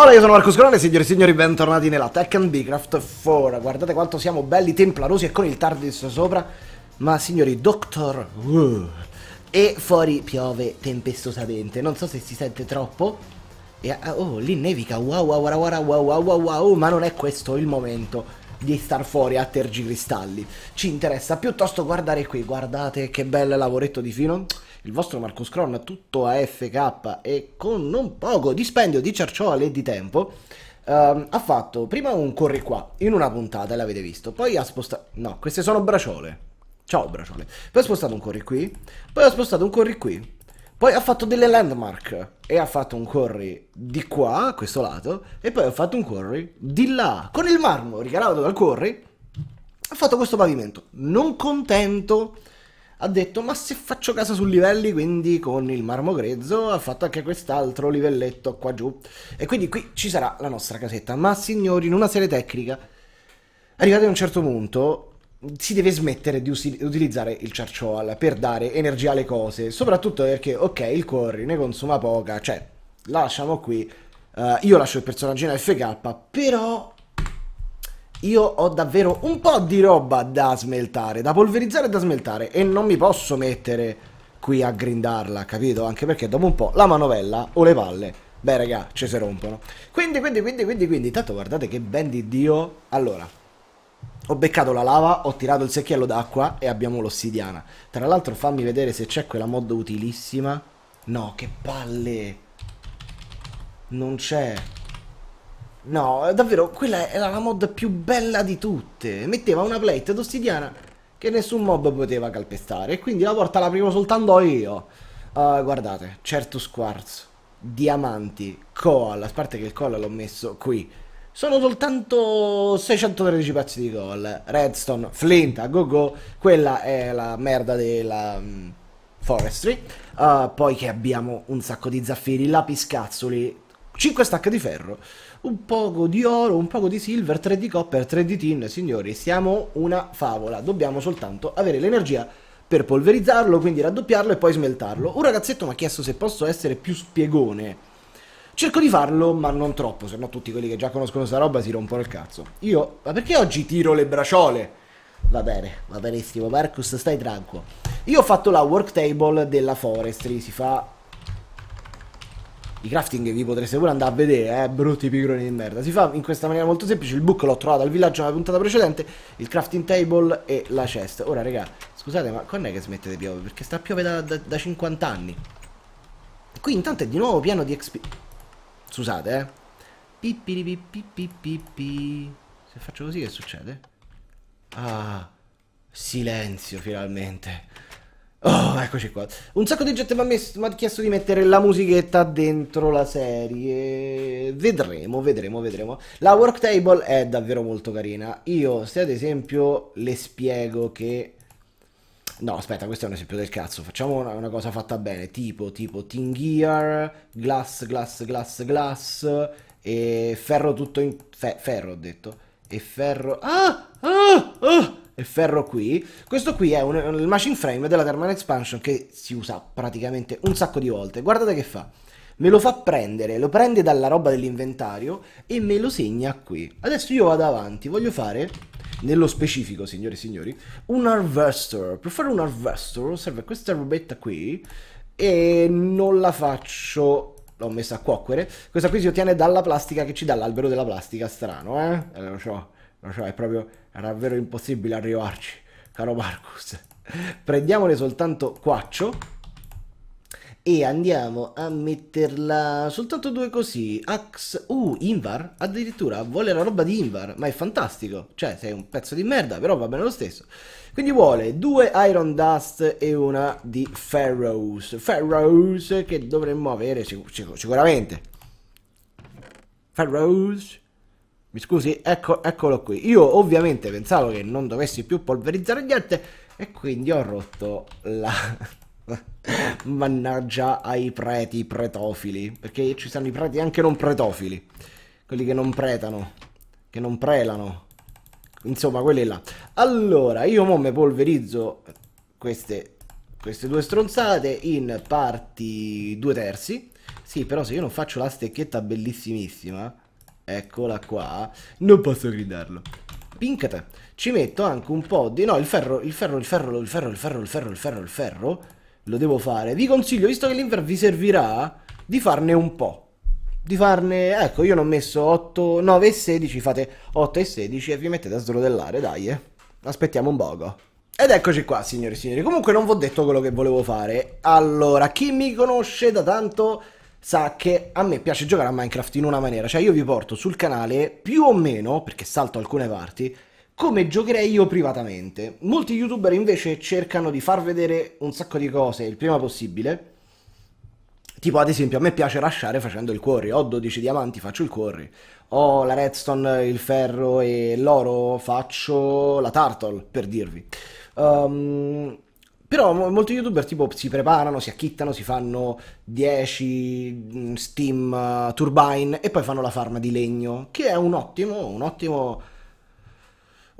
Allora io sono Marco Scolone, signori e signori, bentornati nella Tekken Bcraft 4 Guardate quanto siamo belli templarosi e con il TARDIS sopra Ma signori, Doctor Who E fuori piove tempestosamente, non so se si sente troppo e, ah, Oh, lì nevica, wow wow wow wow wow wow wow, wow ma non è questo il momento di star fuori a tergicristalli. Ci interessa piuttosto guardare qui, guardate che bel lavoretto di filo. Il vostro Marcus Scron tutto a FK e con non poco dispendio di cerciole e di tempo Uh, ha fatto prima un corri qua in una puntata, l'avete visto. Poi ha spostato. No, queste sono braciole. Ciao, braciole. Poi ha spostato un corri qui. Poi ha spostato un corri qui. Poi ha fatto delle landmark e ha fatto un curry di qua, a questo lato, e poi ha fatto un curry di là, con il marmo ricavato dal curry, ha fatto questo pavimento. Non contento, ha detto, ma se faccio casa su livelli, quindi con il marmo grezzo, ha fatto anche quest'altro livelletto qua giù. E quindi qui ci sarà la nostra casetta. Ma signori, in una serie tecnica, arrivati a un certo punto, si deve smettere di usi- utilizzare il charcoal per dare energia alle cose, soprattutto perché, ok, il curry ne consuma poca, cioè, lasciamo qui, uh, io lascio il personaggio personaggino FK, però io ho davvero un po' di roba da smeltare, da polverizzare e da smeltare, e non mi posso mettere qui a grindarla, capito? Anche perché dopo un po' la manovella o le palle, beh raga, ci si rompono. Quindi, quindi, quindi, quindi, quindi, intanto guardate che ben di Dio, allora... Ho beccato la lava, ho tirato il secchiello d'acqua e abbiamo l'ossidiana. Tra l'altro fammi vedere se c'è quella mod utilissima. No, che palle! Non c'è. No, davvero, quella era la mod più bella di tutte. Metteva una plate d'ossidiana che nessun mob poteva calpestare. E quindi la porta l'aprivo soltanto io. Uh, guardate, certo squarzo, diamanti, Coal. A parte che il coal l'ho messo qui sono soltanto 613 pezzi di gol. Redstone, Flint, a go go, quella è la merda della um, Forestry. Uh, poi che abbiamo un sacco di zaffiri, lapiscazzoli, 5 stacche di ferro, un poco di oro, un poco di silver, 3 di copper, 3 di tin. Signori, siamo una favola, dobbiamo soltanto avere l'energia per polverizzarlo, quindi raddoppiarlo e poi smeltarlo. Un ragazzetto mi ha chiesto se posso essere più spiegone Cerco di farlo, ma non troppo, se no tutti quelli che già conoscono sta roba si rompono il cazzo. Io, ma perché oggi tiro le braciole? Va bene, va benissimo, Marcus, stai tranquillo. Io ho fatto la work table della forestry, si fa... I crafting vi potreste pure andare a vedere, eh, brutti pigroni di merda. Si fa in questa maniera molto semplice, il book l'ho trovato al villaggio nella puntata precedente, il crafting table e la chest. Ora, raga, scusate, ma quando è che smette di piovere? Perché sta a piovere da, da, da 50 anni. Qui intanto è di nuovo pieno di XP... Scusate, eh. Pippiripipipipipi. Se faccio così che succede? Ah, silenzio finalmente. Oh, eccoci qua. Un sacco di gente mi ha chiesto di mettere la musichetta dentro la serie. Vedremo, vedremo, vedremo. La work table è davvero molto carina. Io, se ad esempio le spiego che No, aspetta, questo è un esempio del cazzo. Facciamo una, una cosa fatta bene, tipo, tipo Team Gear, Glass, Glass, Glass, Glass e ferro tutto in... Fe, ferro ho detto. E ferro... Ah! Ah! Ah! E ferro qui. Questo qui è un, il machine frame della Thermal Expansion che si usa praticamente un sacco di volte. Guardate che fa me lo fa prendere, lo prende dalla roba dell'inventario e me lo segna qui. Adesso io vado avanti, voglio fare, nello specifico, signore e signori, un harvester. Per fare un harvester serve questa robetta qui e non la faccio l'ho messa a cuocere. Questa qui si ottiene dalla plastica che ci dà l'albero della plastica, strano, eh? eh lo so, lo so, è proprio, era davvero impossibile arrivarci, caro Marcus. Prendiamone soltanto quaccio e andiamo a metterla soltanto due così. Ax, uh, Invar, addirittura vuole la roba di Invar, ma è fantastico, cioè sei un pezzo di merda, però va bene lo stesso. Quindi vuole due Iron Dust e una di Ferrous. Ferrous che dovremmo avere sic sic sicuramente. Ferrous. Mi scusi, ecco, eccolo qui. Io ovviamente pensavo che non dovessi più polverizzare niente e quindi ho rotto la... Mannaggia ai preti pretofili. Perché ci sono i preti anche non pretofili. Quelli che non pretano. Che non prelano. Insomma, quelli là. Allora, io mo me polverizzo queste, queste due stronzate in parti due terzi. Sì, però se io non faccio la stecchetta bellissimissima, eccola qua, non posso gridarlo. Pincate. Ci metto anche un po' di... No, il ferro, il ferro, il ferro, il ferro, il ferro, il ferro, il ferro, il ferro. Il ferro lo devo fare. Vi consiglio, visto che l'inver vi servirà, di farne un po'. Di farne, ecco, io ne ho messo 8, 9 e 16, fate 8 e 16 e vi mettete a srodellare, dai. Eh. Aspettiamo un poco. Ed eccoci qua, signori e signori. Comunque non vi ho detto quello che volevo fare. Allora, chi mi conosce da tanto sa che a me piace giocare a Minecraft in una maniera. Cioè io vi porto sul canale, più o meno, perché salto alcune parti, come giocherei io privatamente. Molti youtuber invece cercano di far vedere un sacco di cose il prima possibile. Tipo ad esempio a me piace rasciare facendo il quarry, ho 12 diamanti, faccio il quarry, ho la redstone, il ferro e l'oro, faccio la turtle, per dirvi. Um, però molti youtuber tipo si preparano, si acchittano, si fanno 10 mm, steam eh, turbine e poi fanno la farma di legno, che è un ottimo, un ottimo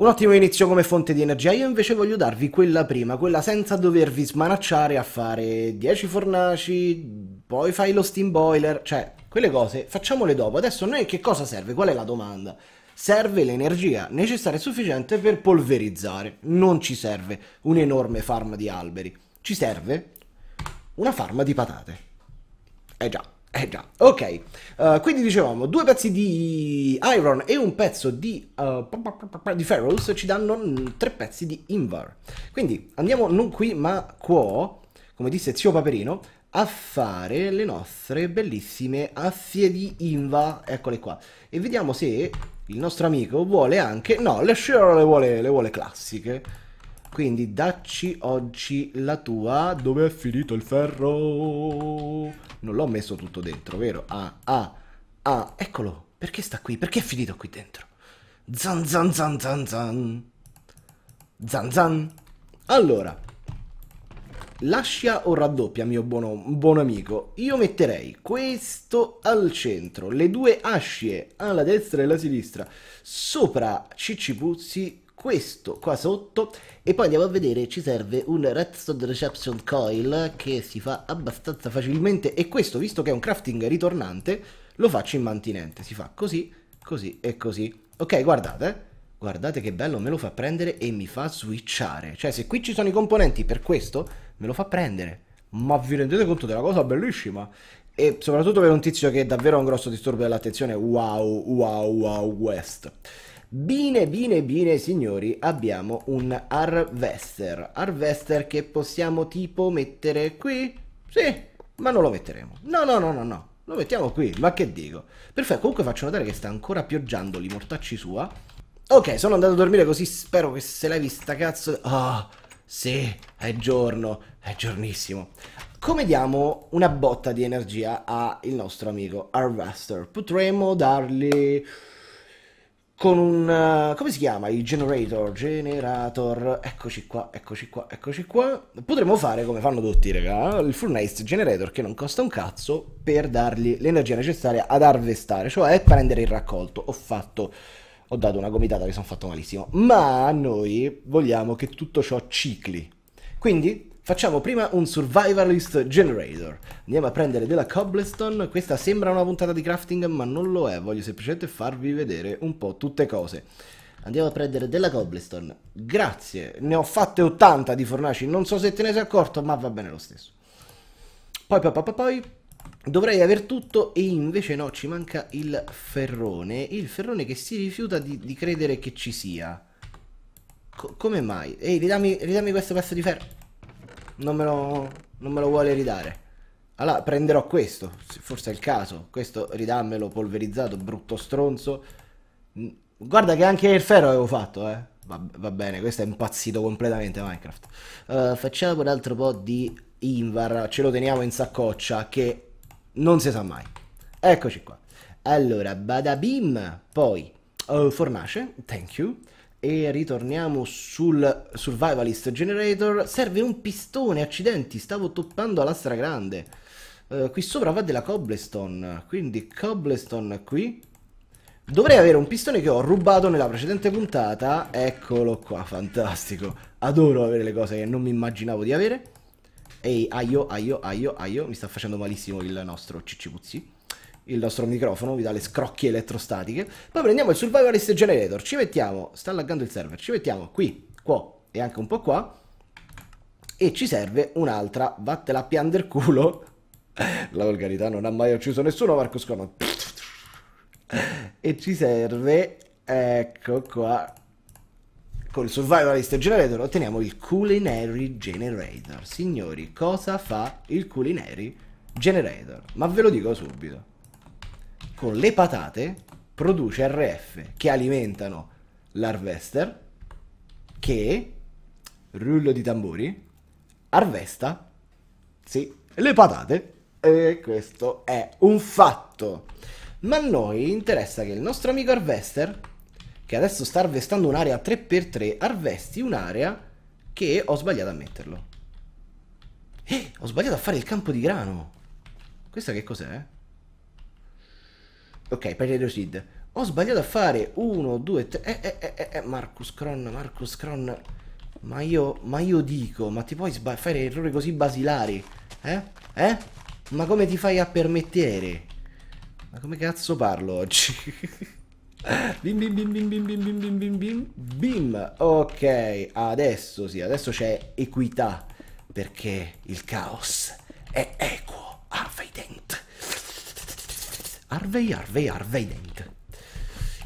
un ottimo inizio come fonte di energia, io invece voglio darvi quella prima, quella senza dovervi smanacciare a fare 10 fornaci, poi fai lo steam boiler, cioè quelle cose facciamole dopo. Adesso noi che cosa serve? Qual è la domanda? Serve l'energia necessaria e sufficiente per polverizzare, non ci serve un'enorme farma di alberi, ci serve una farma di patate. Eh già. Eh già, ok. Uh, quindi dicevamo, due pezzi di Iron e un pezzo di, uh, di Ferrous ci danno tre pezzi di Invar. Quindi andiamo non qui ma qua, come disse zio Paperino, a fare le nostre bellissime assie di Inva. Eccole qua. E vediamo se il nostro amico vuole anche... No, le Shiro le vuole, le vuole classiche. Quindi dacci oggi la tua... Dove è finito il ferro? Non l'ho messo tutto dentro, vero? Ah, ah, ah, eccolo. Perché sta qui? Perché è finito qui dentro? Zan zan zan zan zan. Zan zan. Allora. Lascia o raddoppia, mio buono, buon amico. Io metterei questo al centro, le due ascie alla destra e alla sinistra, sopra Ciccipuzzi questo qua sotto e poi andiamo a vedere ci serve un redstone reception coil che si fa abbastanza facilmente e questo visto che è un crafting ritornante lo faccio in mantinente si fa così così e così ok guardate eh. guardate che bello me lo fa prendere e mi fa switchare cioè se qui ci sono i componenti per questo me lo fa prendere ma vi rendete conto della cosa bellissima e soprattutto per un tizio che è davvero un grosso disturbo dell'attenzione wow wow wow west Bene, bene, bene signori, abbiamo un Harvester. Harvester che possiamo tipo mettere qui? Sì, ma non lo metteremo. No, no, no, no, no. Lo mettiamo qui, ma che dico? Perfetto, comunque faccio notare che sta ancora pioggiando lì, mortacci sua. Ok, sono andato a dormire così spero che se levi sta cazzo... Ah, oh, sì, è giorno, è giornissimo. Come diamo una botta di energia al nostro amico Harvester? Potremmo dargli con un... Eh, come si chiama? Il generator, generator, eccoci qua, eccoci qua, eccoci qua. Potremmo fare come fanno tutti, raga, eh? il furnace generator che non costa un cazzo per dargli l'energia necessaria ad arvestare cioè prendere il raccolto. Ho fatto... Ho dato una gomitata che sono fatto malissimo, ma noi vogliamo che tutto ciò cicli. Quindi Facciamo prima un Survivalist Generator. Andiamo a prendere della cobblestone. Questa sembra una puntata di crafting, ma non lo è. Voglio semplicemente farvi vedere un po' tutte cose. Andiamo a prendere della cobblestone. Grazie, ne ho fatte 80 di fornaci. Non so se te ne sei accorto, ma va bene lo stesso. Poi, poi, poi, poi, Dovrei aver tutto e invece no, ci manca il ferrone. Il ferrone che si rifiuta di, di credere che ci sia. Co come mai? Ehi, ridammi, ridammi questo pezzo di ferro non me lo, non me lo vuole ridare. Allora prenderò questo, forse è il caso. Questo ridammelo polverizzato, brutto stronzo. Guarda che anche il ferro avevo fatto, eh. Va, va bene, questo è impazzito completamente Minecraft. Uh, facciamo un altro po' di Invar, ce lo teniamo in saccoccia che non si sa mai. Eccoci qua. Allora, Badabim, poi uh, Fornace, thank you. E ritorniamo sul Survivalist Generator. Serve un pistone, accidenti, stavo toppando alla stragrande. Uh, qui sopra va della cobblestone, quindi cobblestone qui. Dovrei avere un pistone che ho rubato nella precedente puntata. Eccolo qua, fantastico. Adoro avere le cose che non mi immaginavo di avere. Ehi, aio, aio, aio, aio. Mi sta facendo malissimo il nostro ciccipuzzi il nostro microfono, vi dà le scrocchie elettrostatiche. Poi prendiamo il Survivalist Generator, ci mettiamo, sta laggando il server, ci mettiamo qui, qua e anche un po' qua. E ci serve un'altra, vattela pian del culo. La volgarità non ha mai ucciso nessuno, Marco Scono. E ci serve, ecco qua, con il Survivalist Generator otteniamo il Culinary Generator. Signori, cosa fa il Culinary Generator? Ma ve lo dico subito con le patate produce RF che alimentano l'harvester che, rullo di tamburi, arvesta sì, le patate. E questo è un fatto. Ma a noi interessa che il nostro amico harvester, che adesso sta arvestando un'area 3x3, arvesti un'area che ho sbagliato a metterlo. Eh, ho sbagliato a fare il campo di grano. Questa che cos'è? Ok, Potato Sid. Ho sbagliato a fare 1, 2, 3. Eh, eh, eh, eh, Marcus Cron, Marcus Cron. Ma io, ma io dico, ma ti puoi fare errori così basilari? Eh? Eh? Ma come ti fai a permettere? Ma come cazzo parlo oggi? bim bim bim bim bim bim bim bim bim bim bim Ok, adesso sì, adesso c'è equità perché il caos è equo, Harvey Dent Harvey, Harvey, Harvey Dent.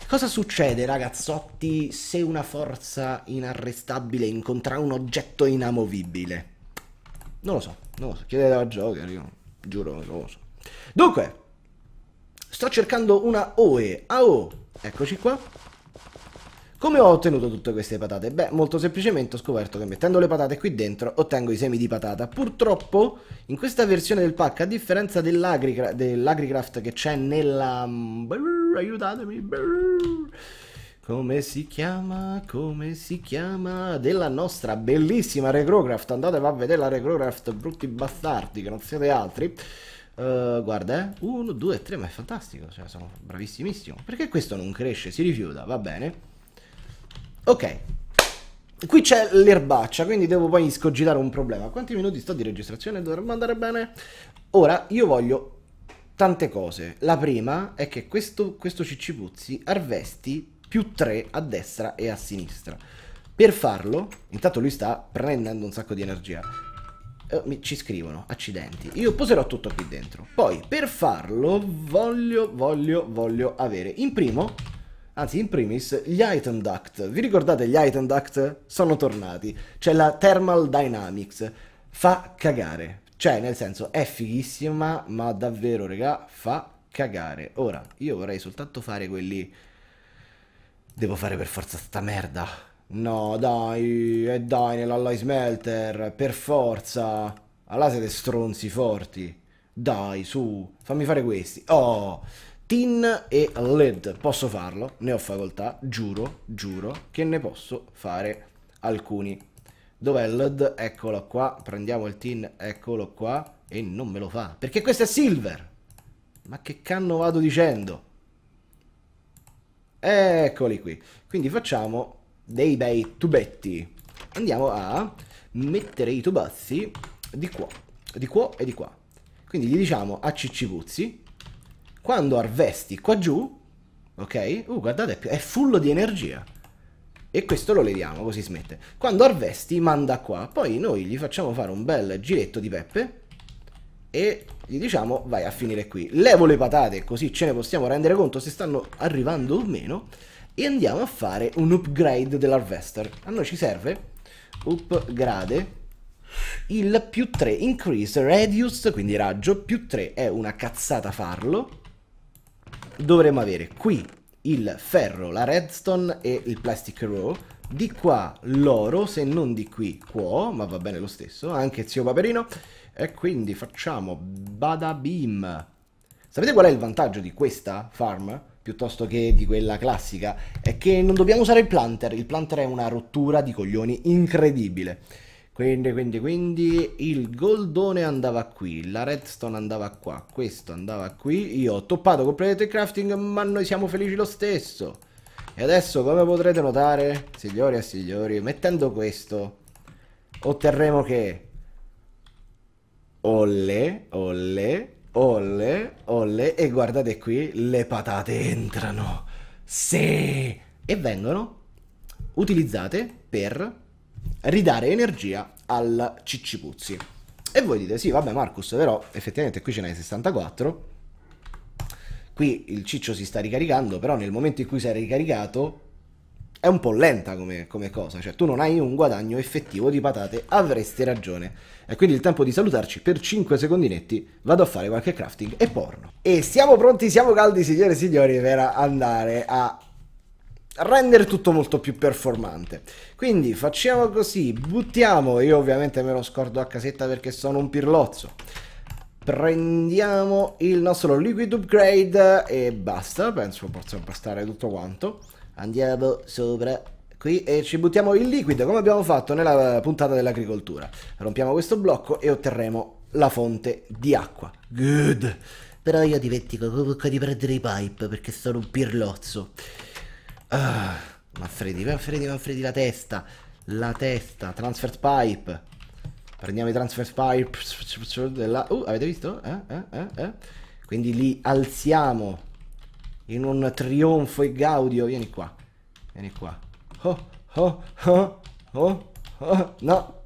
Cosa succede, ragazzotti, se una forza inarrestabile incontra un oggetto inamovibile? Non lo so, non lo so. Chiedete a Joker, io giuro, non lo so. Dunque, sto cercando una OE. AO, eccoci qua. Come ho ottenuto tutte queste patate? Beh, molto semplicemente ho scoperto che mettendo le patate qui dentro ottengo i semi di patata. Purtroppo in questa versione del pack, a differenza dell'agricraft dell che c'è nella... Mm, aiutatemi... Brrr, come si chiama, come si chiama, della nostra bellissima Regrocraft, andate a vedere la Regrocraft, brutti bastardi che non siete altri, uh, guarda 1, 2, 3, ma è fantastico, cioè sono bravissimissimo, perché questo non cresce, si rifiuta, va bene, Ok. Qui c'è l'erbaccia, quindi devo poi scogitare un problema. Quanti minuti sto di registrazione? Dovrebbe andare bene? Ora, io voglio tante cose. La prima è che questo, questo ciccipuzzi arvesti più 3 a destra e a sinistra. Per farlo, intanto lui sta prendendo un sacco di energia. Eh, ci scrivono, accidenti. Io poserò tutto qui dentro. Poi, per farlo, voglio, voglio, voglio avere in primo Anzi, in primis, gli item duct. Vi ricordate gli item duct? Sono tornati. C'è la Thermal Dynamics. Fa cagare. Cioè, nel senso, è fighissima, ma davvero, regà, fa cagare. Ora, io vorrei soltanto fare quelli... Devo fare per forza sta merda. No, dai, e eh, dai, nell'alloy smelter, per forza. Allora siete stronzi forti. Dai, su, fammi fare questi. Oh tin e led. Posso farlo, ne ho facoltà, giuro, giuro che ne posso fare alcuni. Dov'è led? Eccolo qua, prendiamo il tin, eccolo qua, e non me lo fa. Perché questo è silver! Ma che canno vado dicendo? Eccoli qui. Quindi facciamo dei bei tubetti. Andiamo a mettere i tubazzi di qua, di qua e di qua. Quindi gli diciamo a Ciccipuzzi quando arvesti qua giù, ok? Uh, guardate, è fullo di energia. E questo lo leviamo, così smette. Quando arvesti, manda qua. Poi noi gli facciamo fare un bel giretto di peppe. E gli diciamo, vai a finire qui. Levo le patate, così ce ne possiamo rendere conto se stanno arrivando o meno. E andiamo a fare un upgrade dell'harvester. A noi ci serve upgrade il più 3 increase radius, quindi raggio, più 3 è una cazzata farlo dovremo avere qui il ferro, la redstone e il plastic raw, di qua l'oro, se non di qui può, ma va bene lo stesso, anche zio paperino, e quindi facciamo bada bim. Sapete qual è il vantaggio di questa farm? piuttosto che di quella classica, è che non dobbiamo usare il planter, il planter è una rottura di coglioni incredibile. Quindi, quindi, quindi il goldone andava qui, la redstone andava qua, questo andava qui. Io ho toppato completamente il crafting, ma noi siamo felici lo stesso. E adesso, come potrete notare, signori e signori, mettendo questo, otterremo che... Olle, olle, olle, olle, e guardate qui, le patate entrano. Sì! E vengono utilizzate per ridare energia al Ciccipuzzi. E voi dite, sì, vabbè Marcus, però effettivamente qui ce n'hai 64. Qui il ciccio si sta ricaricando, però nel momento in cui si è ricaricato è un po' lenta come, come, cosa, cioè tu non hai un guadagno effettivo di patate, avresti ragione. E quindi il tempo di salutarci per 5 secondinetti, vado a fare qualche crafting e porno. E siamo pronti, siamo caldi signore e signori per andare a rendere tutto molto più performante. Quindi facciamo così, buttiamo, io ovviamente me lo scordo a casetta perché sono un pirlozzo. Prendiamo il nostro liquid upgrade e basta, penso possa bastare tutto quanto. Andiamo sopra qui e ci buttiamo il liquido come abbiamo fatto nella puntata dell'agricoltura. Rompiamo questo blocco e otterremo la fonte di acqua. Good! Però io dimentico comunque di prendere i pipe perché sono un pirlozzo. Ah, ma freddi, ma freddi, ma freddi la testa. La testa. Transfer pipe. Prendiamo i transfer pipe. Della... Uh, avete visto? Eh, eh, eh, eh, Quindi li alziamo in un trionfo e gaudio. Vieni qua. Vieni qua. Oh, oh, oh, oh, oh, no.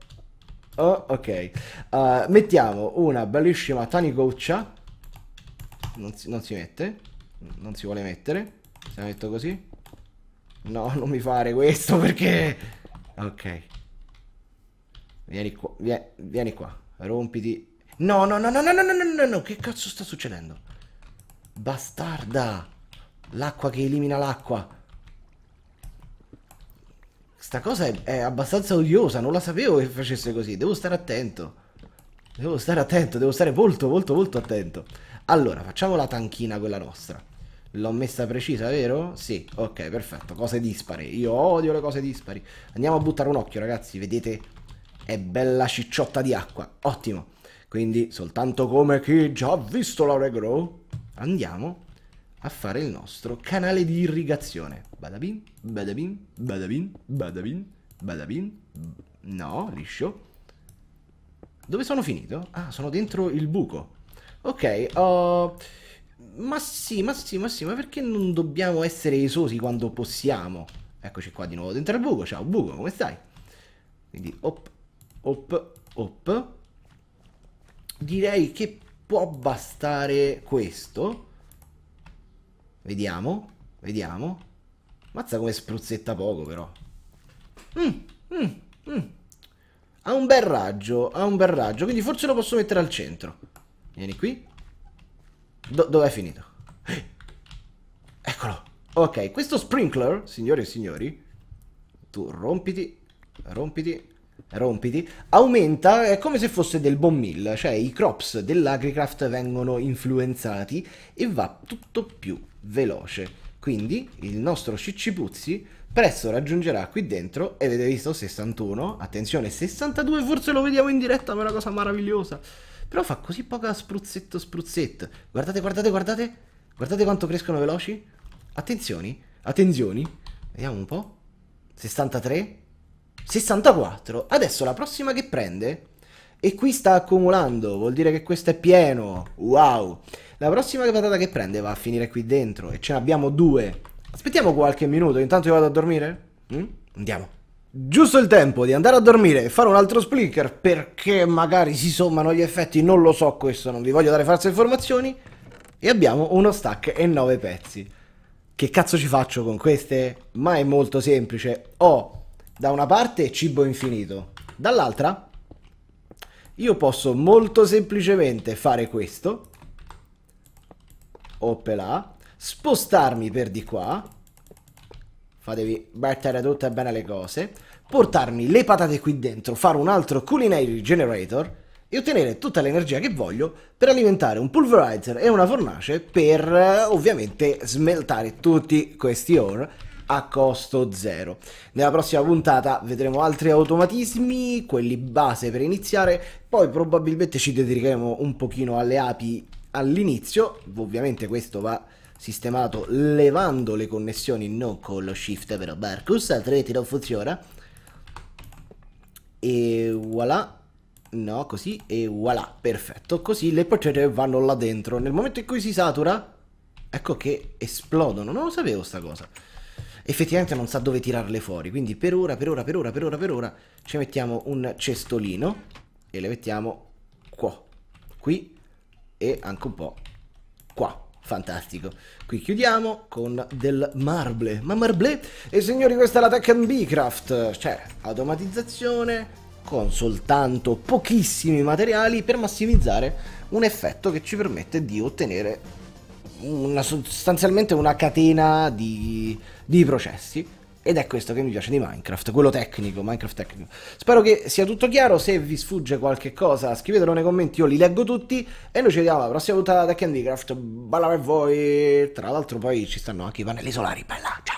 Oh, ok. Uh, mettiamo una bellissima Tani Goccia. Non si, non si mette. Non si vuole mettere. Se la metto così. No, non mi fare questo perché... Ok. Vieni qua, vieni, vieni qua. Rompiti. No, no, no, no, no, no, no, no, no, no. Che cazzo sta succedendo? Bastarda. L'acqua che elimina l'acqua. Sta cosa è, è abbastanza odiosa, non la sapevo che facesse così. Devo stare attento. Devo stare attento, devo stare molto, molto, molto attento. Allora, facciamo la tanchina quella nostra. L'ho messa precisa, vero? Sì, ok, perfetto. Cose dispari. Io odio le cose dispari. Andiamo a buttare un occhio, ragazzi. Vedete? È bella cicciotta di acqua. Ottimo. Quindi, soltanto come chi già ha visto la Regro, andiamo a fare il nostro canale di irrigazione. Badabin, badabin, badabin, badabin, badabin. No, liscio. Dove sono finito? Ah, sono dentro il buco. Ok, ho... Uh... Ma sì, ma sì, ma sì, ma perché non dobbiamo essere esosi quando possiamo? Eccoci qua di nuovo dentro al buco, ciao buco, come stai? Quindi op, op, op. Direi che può bastare questo. Vediamo, vediamo. Mazza come spruzzetta poco però. Mm, mm, mm. Ha un bel raggio, ha un bel raggio, quindi forse lo posso mettere al centro. Vieni qui. Do Dove è finito? Eccolo. Ok, questo sprinkler, signore e signori, tu rompiti, rompiti, rompiti, aumenta, è come se fosse del bon meal, cioè i crops dell'agricraft vengono influenzati e va tutto più veloce. Quindi il nostro ciccipuzzi presto raggiungerà qui dentro, e avete visto 61, attenzione 62, forse lo vediamo in diretta, ma è una cosa meravigliosa. Però fa così poca spruzzetto spruzzetto. Guardate, guardate, guardate. Guardate quanto crescono veloci. Attenzioni, attenzioni. Vediamo un po'. 63. 64. Adesso la prossima che prende... E qui sta accumulando, vuol dire che questo è pieno. Wow. La prossima patata che prende va a finire qui dentro e ce ne abbiamo due. Aspettiamo qualche minuto, intanto io vado a dormire? Mm? Andiamo. Giusto il tempo di andare a dormire e fare un altro splicker perché magari si sommano gli effetti, non lo so questo, non vi voglio dare false informazioni. E abbiamo uno stack e nove pezzi. Che cazzo ci faccio con queste? Ma è molto semplice. Ho da una parte cibo infinito, dall'altra io posso molto semplicemente fare questo. Oppela. Spostarmi per di qua fatevi battere tutte bene le cose, portarmi le patate qui dentro, fare un altro culinary generator e ottenere tutta l'energia che voglio per alimentare un pulverizer e una fornace per eh, ovviamente smeltare tutti questi ore a costo zero. Nella prossima puntata vedremo altri automatismi, quelli base per iniziare, poi probabilmente ci dedicheremo un pochino alle api all'inizio, ovviamente questo va sistemato levando le connessioni non con lo shift però Barcus altrimenti non funziona e voilà no così e voilà perfetto così le portate vanno là dentro nel momento in cui si satura ecco che esplodono non lo sapevo sta cosa effettivamente non sa dove tirarle fuori quindi per ora per ora per ora per ora per ora ci mettiamo un cestolino e le mettiamo qua qui e anche un po' qua fantastico. Qui chiudiamo con del marble. Ma marble? E eh, signori questa è la Tech Craft, cioè automatizzazione con soltanto pochissimi materiali per massimizzare un effetto che ci permette di ottenere una, sostanzialmente una catena di, di processi ed è questo che mi piace di Minecraft, quello tecnico, Minecraft tecnico. Spero che sia tutto chiaro, se vi sfugge qualche cosa scrivetelo nei commenti, io li leggo tutti e noi ci vediamo alla prossima puntata da Candycraft, Bella per voi, tra l'altro poi ci stanno anche i pannelli solari, bella, ciao!